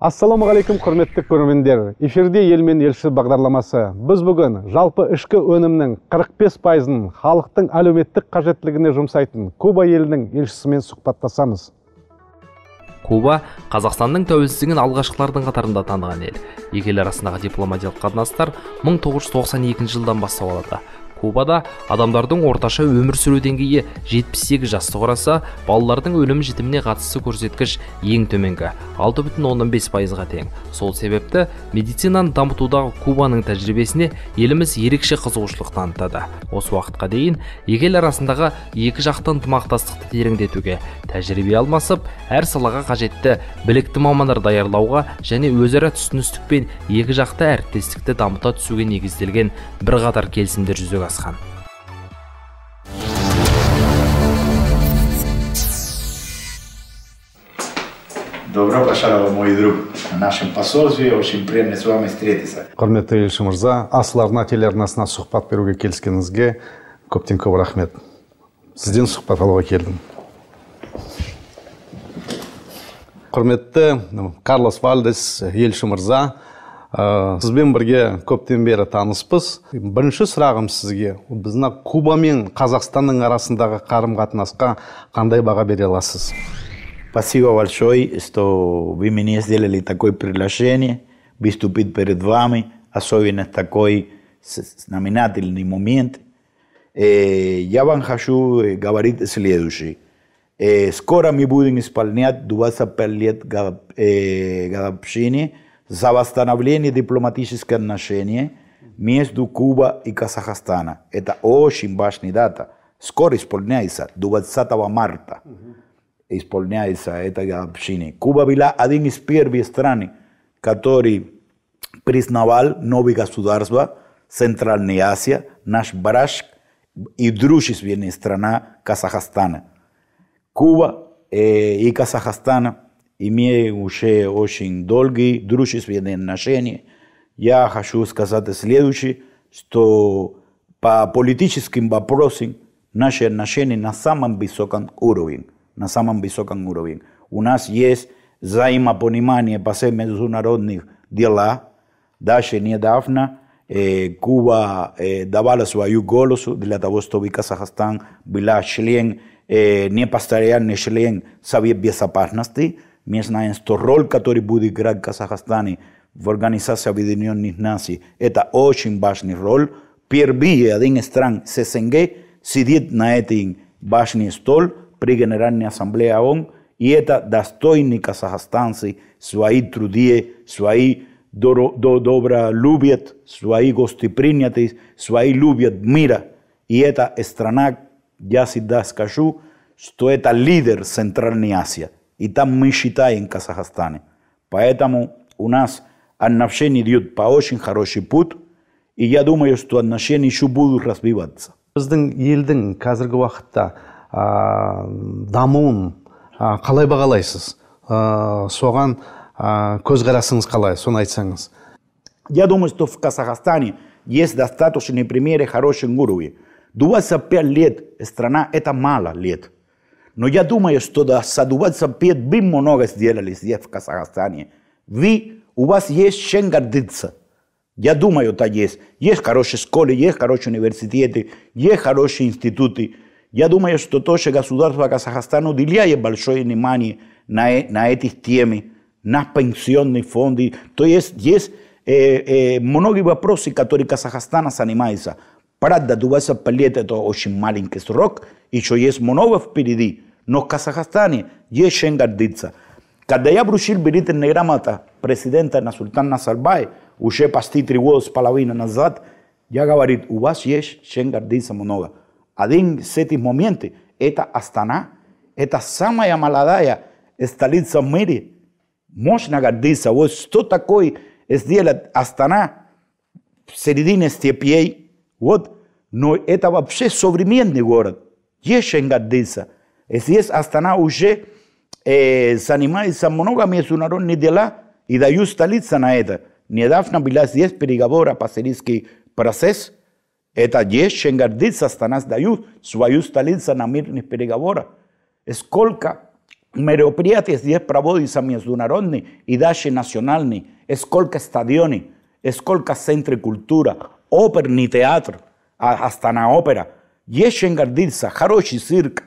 ассалаумағалейкум құрметті көрермендер эфирде ел мен елші бағдарламасы біз бүгін жалпы ішкі өнімнің 45 пайызын халықтың әлеуметтік қажеттілігіне жұмсайтын куба елінің елшісімен сұхбаттасамыз куба қазақстанның тәуелсіздігін алғашқылардың қатарында таныған ел екі ел арасындағы дипломатиялық қатынастар 1992 жылдан бастау алады кубада адамдардың орташа өмір сүру деңгейі 78 жасты құраса балалардың өлім жітіміне қатысты көрсеткіш ең төменгі 6,15 пайызға тең сол себепті медицинаны дамытудағы кубаның тәжірибесіне еліміз ерекше қызығушылық танытады осы уақытқа дейін екі арасындағы екі жақты ынтымақтастықты тереңдетуге тәжірибе алмасып әр салаға қажетті білікті мамандар даярлауға және өзара түсіністік пен екі жақты әріптестікті дамыта түсуге негізделген бірқатар келісімдер жүзеге жалғасқан Добро пожаловать мой друг в нашем посольстве. Очень приятно с вами встретиться. Құрметті елші мырза, асыл арна телеарнасына сұхбат беруге келіскеніңізге көптен көп рахмет. Сізден сұхбат алуға келдім. Құрметті Карлос Вальдес елші мырза, ә, э, сізбен бірге көптен бері таныспыз бірінші сұрағым сізге біздің куба мен қазақстанның арасындағы қарым қатынасқа қандай баға бере аласыз спасибо большое что вы мне сделали такое приглашение выступить перед вами особенно такой знаменательный момент э, я вам хочу э, говорить следующее скоро мы будем исполнять 25 лет годовщины за восстановление дипломатических отношений между Кубой и Казахстаном. Это очень важная дата. Скоро исполняется, 20 марта исполняется это общение. Куба была один из первых стран, который признавал новые государства Центральной Азии, наш брат и дружественная страна Казахстана. Куба э, и Казахстан имея уже очень долгие дружественные отношения, я хочу сказать следующее, что по политическим вопросам наши отношения на самом высоком уровне. На самом высоком уровне. У нас есть взаимопонимание по всем международных делам. Даже недавно э, Куба э, давала свою голосу для того, чтобы Казахстан была член, э, непостоянный член Совет Безопасности – Ние знаем што роль который буде играть Казахстане в Организации Объединенных Наций, это очень важный роль. Впервые один стран СНГ сидит на етин Башни стол при генерални Асамблеја ООН, и ета дастојни казахстанци своји трудије, своји до, до, добра любят, своји гостипринјати, своји лубијат мира. И ета страна, и да скажу, што ета лидер централни Азија. и там мы считаем Казахстане. Поэтому у нас отношения идет по очень хороший путь, и я думаю, что отношения еще будут развиваться. біздің елдің қазіргі уақытта ә, а, дамуын ә, а, қалай бағалайсыз ә, а, соған ә, көзқарасыңыз қалай соны айтсаңыз я думаю что в казахстане есть достаточные примеры хороших уровней пять лет страна это мало лет но я думаю, что до Садуват Сампет вы много сделали здесь, в Казахстане. Вы, у вас есть чем гордиться. Я думаю, это есть. Есть хорошие школы, есть хорошие университеты, есть хорошие институты. Я думаю, что тоже государство Казахстана уделяет большое внимание на, э, на эти темы, на пенсионные фонды. То есть есть э, э, многие вопросы, которые Казахстан занимается. Правда, до 25 лет это очень маленький срок, еще есть много впереди, но в Казахстане есть чем гордиться. Когда я вручил берительные грамоты президента на Насультан Назарбай, уже почти три года с половиной назад, я говорил, у вас есть чем гордиться много. Один из этих моментов – это Астана, это самая молодая столица в мире. Можно гордиться. Вот что такое сделать Астана в середине степей Вот. Но это вообще современный город. Есть Шенгардиса. Здесь Астана уже э, занимается много международных дела и дают столица на это. Недавно была здесь переговора по сирийский процесс. Это есть Шенгардиса, Астана дают свою столицу на мирных переговорах. Сколько мероприятий здесь проводятся международные и даже национальные. Сколько стадионов, сколько центров культуры. Опер, оперный театр, а, Астана опера, Есть Ещенгардидзе, хороший цирк.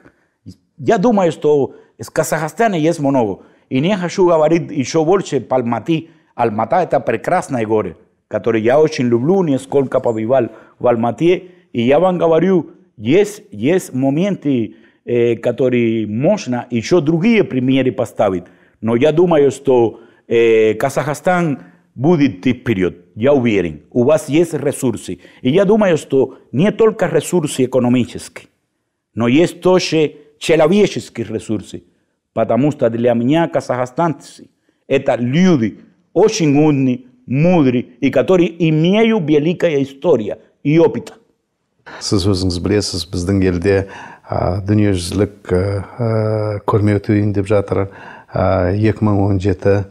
Я думаю, что из Казахстана есть много. И не хочу говорить еще больше Пальматы. Алмата – это прекрасное горе, которое я очень люблю, не сколько побывал в Алмате. И я вам говорю, есть, есть моменты, э, которые можно еще другие примеры поставить. Но я думаю, что э, Казахстан – будете період, я уверен, у вас есть ресурсы. И я думаю, что не только ресурсы экономические, но есть тоже человеческие ресурсы. Потому что для меня казахстанцы – это люди очень умные, мудрые, и которые имеют великая история и опыт. сіз өзіңіз білесіз біздің елде ә, а, дүниежүзілік ә, а, а, көрме өтейін деп жатыр ә, 2017 ә,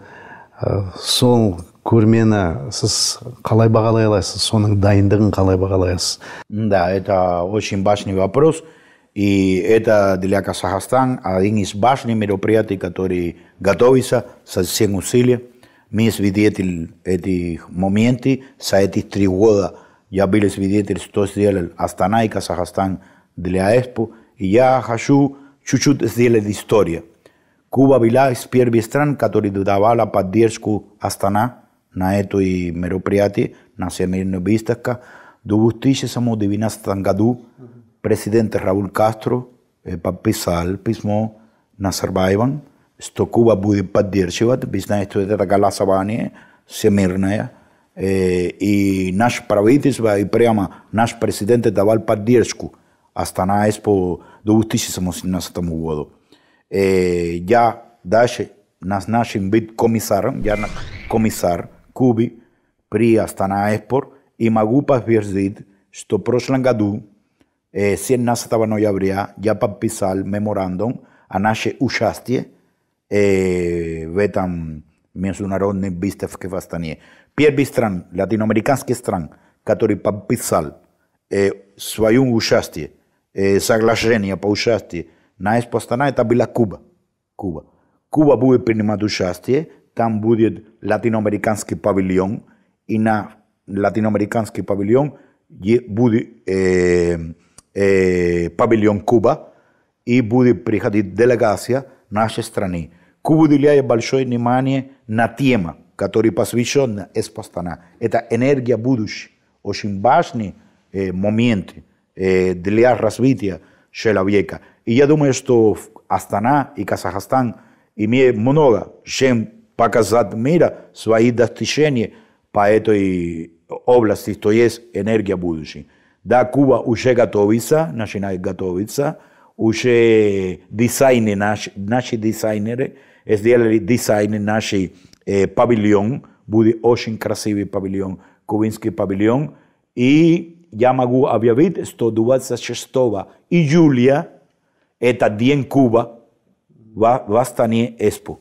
сол көрмені сіз қалай бағалай аласыз соның дайындығын қалай бағалай аласыз да это очень важный вопрос и это для Казахстана один из важных мероприятий, который готовится со всем усилием. Мы свидетель этих моментов. За эти три года я был свидетель, что сделал Астана и Казахстан для Экспо. И я хочу чуть-чуть сделать историю. Куба была из первых стран, которая давала поддержку Астана на ето и меропријати, на семејна виставка, до 2019 году президент Раул Кастро е па писал писмо на Сарбајван, што Куба буде би ви знаете тоа така ласавање, семирная, е, и наш правителство и према наш президент давал поддршку, а стана по до 2018 году. Е, ја даше нас нашим бит комисаром, ја комисар, Κούβι, πριν Αστανά Έσπορ, η Μαγούπα Βιερζίτ στο πρόσλαγκατού, σε ένα στα πανογιαβριά, για παππισάλ, μεμοράντον, ανάσε ουσιάστιε, в этом международной выставке в Астане. Первый стран, латиноамериканских стран, который подписал э, свое участие, э, соглашение по участию на Эспостана, это была Куба. Куба. Куба будет принимать участие там будет латиноамериканский павильон, и на латиноамериканский павильон будет буде е, е, Куба, и будет приходить делегация нашої країни. Куба уделяє большое внимание на тема, которая посвящена esta страна. Это энергия будущего, очень важный э, момент э, для развития человека. И я думаю, что Астана и Казахстан имеют много чем pa kad se admira sva idastišenje, pa eto i oblasti, to jest energija budući. Da Kuba uše gatovica, znači gatovica, uše dizajne, naši, naši dizajnere, izdelali dizajne naši e, budi ošin krasivi paviljon, kuvinski paviljon, i ja mogu objaviti 126. i julija, eta 10 Kuba, va, va stanje ESPO.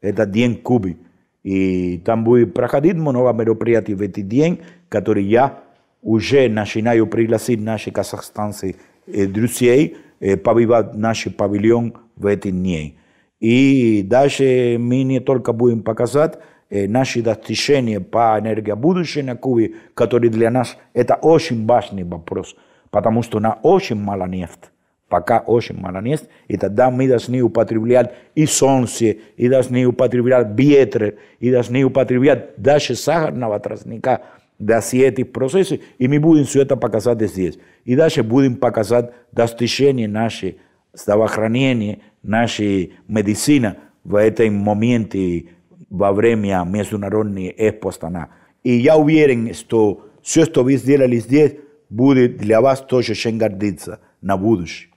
это день Кубы. И там будет проходить много мероприятий в этот день, Который я уже начинаю пригласить наших казахстанцев э, друзей э, побивать наш павильон в эти дни. И дальше мы не только будем показать э, наши достижения по энергии будущего на Кубе, которые для нас это очень важный вопрос, потому что на очень мало нефти пока очень мало мест, и тогда мы должны употреблять и солнце, и должны употреблять ветры, и должны употреблять даже сахарного тростника для всех этих процессов, и мы будем все это показать здесь. И даже будем показать достижения нашей здравоохранения, нашей медицины в этом моменте во время международной экспостана. И я уверен, что все, что вы сделали здесь, будет для вас тоже чем гордиться на будущее.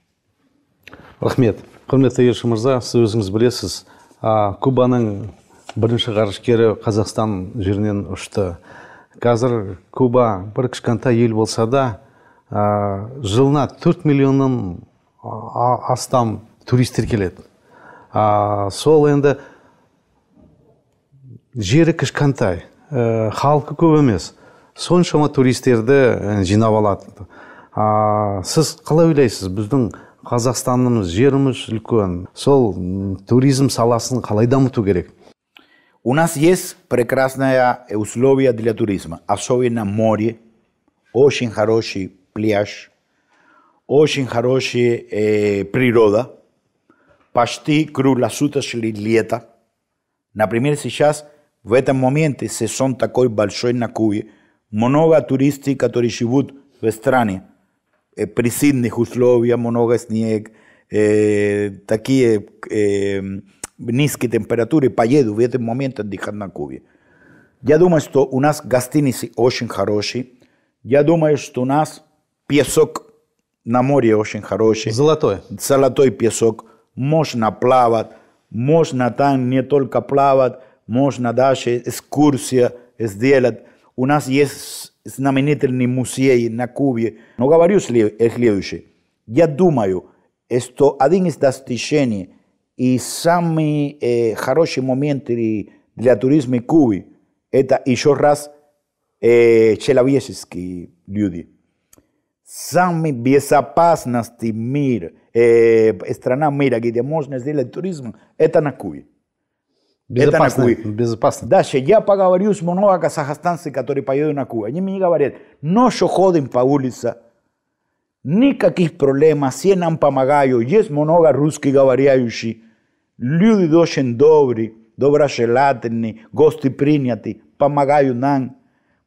рахмет құрметті ерші мырза сіз өзіңіз білесіз а, кубаның бірінші ғарышкері қазақстан жерінен ұшты қазір куба бір кішкентай ел болса да а, жылына төрт миллионнан астам туристер келеді а, сол енді жері кішкентай халқы көп емес соншама туристерді жинап алады а, сіз қалай ойлайсыз біздің қазақстанымыз жеріміз үлкен сол туризм саласын қалай дамыту керек у нас есть прекрасные условия для туризма особенно море очень хороший пляж очень хорошая э, природа почти круглосуточное лето например сейчас в этом моменте сезон такой большой на Кубе много туристов которые живут в стране присильних условий, много снег, такие низкие температуры, поеду в этот момент отдыхать на Кубе. Я думаю, что у нас гостиницы очень хорошие. Я думаю, что у нас песок на море очень хороший. Золотой. Золотой песок. Можно плавать, можно там не только плавать, можно даже экскурсия сделать. У нас есть Es una minitorneo museo en Acúbe, no gavarios el lio Ya duma esto adin digno estar tiseni, y sami haroshi eh, momento de de turismo Acúbe, eta hizo raza eh, chela viéses que lio di. Sami viésa pasa en Astimira, eh, estraná mira que demos desde el turismo, eta na Acúbe. Bielarús no, Bielarús no. Daše ya pagaba varios monólogos a jashtánse catorre de una Cuba. Allí mi Gabaret, No sojoden paúliza, ni caquis problemas. Si enan ampa y es monoga ruski varias y lúdi dosen dobra celate ni costi príniati. Pa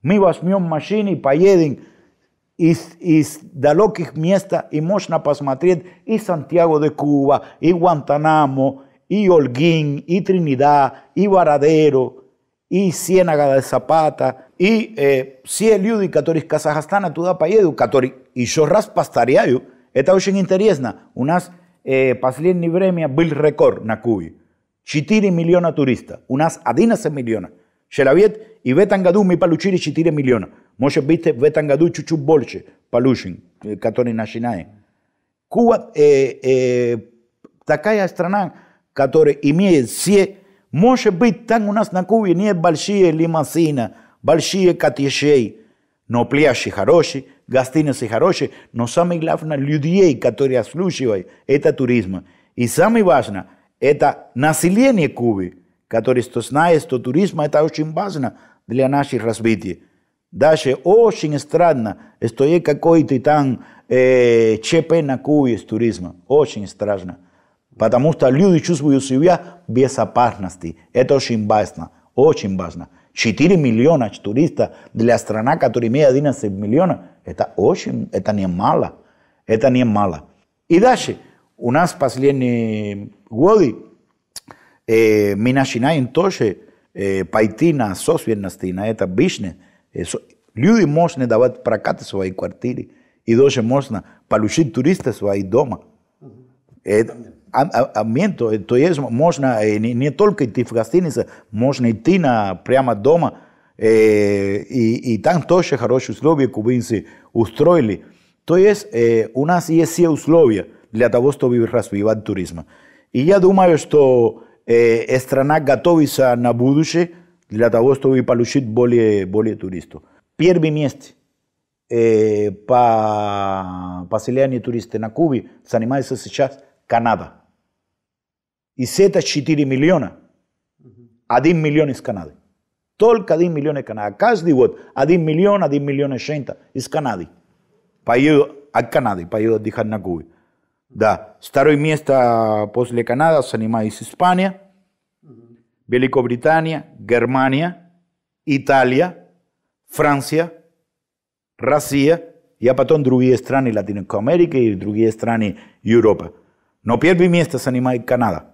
mi vas mión machini paiedin. Is is dalókih miesta y moș napasmatried. Y Santiago de Cuba, y Guantánamo y Holguín, y Trinidad, y Varadero, y Ciénaga de Zapata, y eh, Cieliu Casajastana, Kazajstana, el Ducatori, y yo, esta eta en Interiesna, unas eh, Paslien ni Bremia, Bill Record, Nakubi, Chitiri Miliona Turista, unas Adinas Miliona, Shelaviet y Betangadu, mi paluchiri Chitiri Miliona, moche Viste, Betangadu, Chuchu Bolche, paluchin Katori eh, Nashinae. Cuba, eh, eh, Takaya Estranán, который имеет все. Может быть, там у нас на Кубе нет большие лимасина большие катишей, но пляжи хорошие, гостиницы хорошие, но самое главное, людей, которые слушают, это туризм. И самое важное, это население Кубы, которое что знает, что туризм это очень важно для наших развития. Даже очень странно, что есть какой-то там э, ЧП на Кубе с туризмом. Очень страшно. Потому что люди чувствуют себя безопасности. Это очень важно. Очень важно. 4 миллиона туристов для страны, которая имеет 11 миллионов, это очень, это не мало. Это не мало. И дальше у нас последние годы э, мы начинаем тоже э, пойти на собственности, на это бизнес. Э, люди можно давать прокаты свои квартиры, и даже можно получить туристов свои дома. Это, обмен, а, а, а то, то есть можно э, не, не только идти в гостиницу, можно идти на, прямо дома, э, и, и там тоже хорошие условия кубинцы устроили. То есть э, у нас есть все условия для того, чтобы развивать туризм. И я думаю, что э, страна готовится на будущее для того, чтобы получить более, более туристов. Первое место э, по поселению туристов на Кубе занимается сейчас Canadá. Y si esta chitiri miliona, a 10 millones Canadá. Tolca a 10 millones Canadá. Casi digo, a 10 millones, a 10 millones, es Canadá. Para el Canadá, para el Canadá. Para el Canadá, para el Canadá. Está hoy mi esta posibilidad de Canadá, es Espanía, Bélico-Britannia, Alemania, Italia, Francia, Razía. Y apatón, drugué estrano en Latinoamérica y drugué estrano en Europa. Но первое место занимает Канада.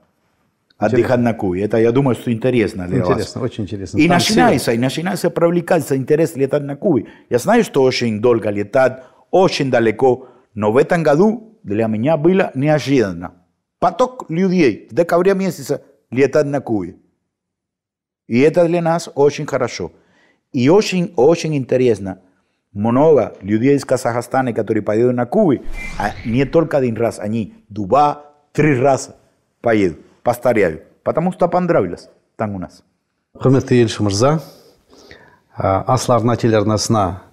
Отдыхать на Кубе. Это, я думаю, что интересно для интересно, вас. Интересно, очень интересно. И Там начинается, сила. и начинается привлекаться интерес летать на Кубе. Я знаю, что очень долго летать, очень далеко, но в этом году для меня было неожиданно. Поток людей в декабре месяца летать на Кубе. И это для нас очень хорошо. И очень-очень интересно – из Кубе, а Kazajstán, только один Nietolka, Dinraz, дуба три раза поедут, Pastariayo. Потому что понравилось там у нас. құрметті елші мырза асыл арна телеарнасына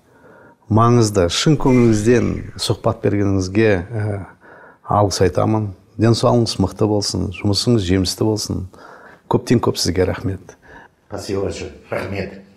маңызды шын көңіліңізден сұхбат бергеніңізге алғыс айтамын денсаулығыңыз мықты болсын жұмысыңыз жемісті болсын көптен көп сізге рахмет спасибо большое рахмет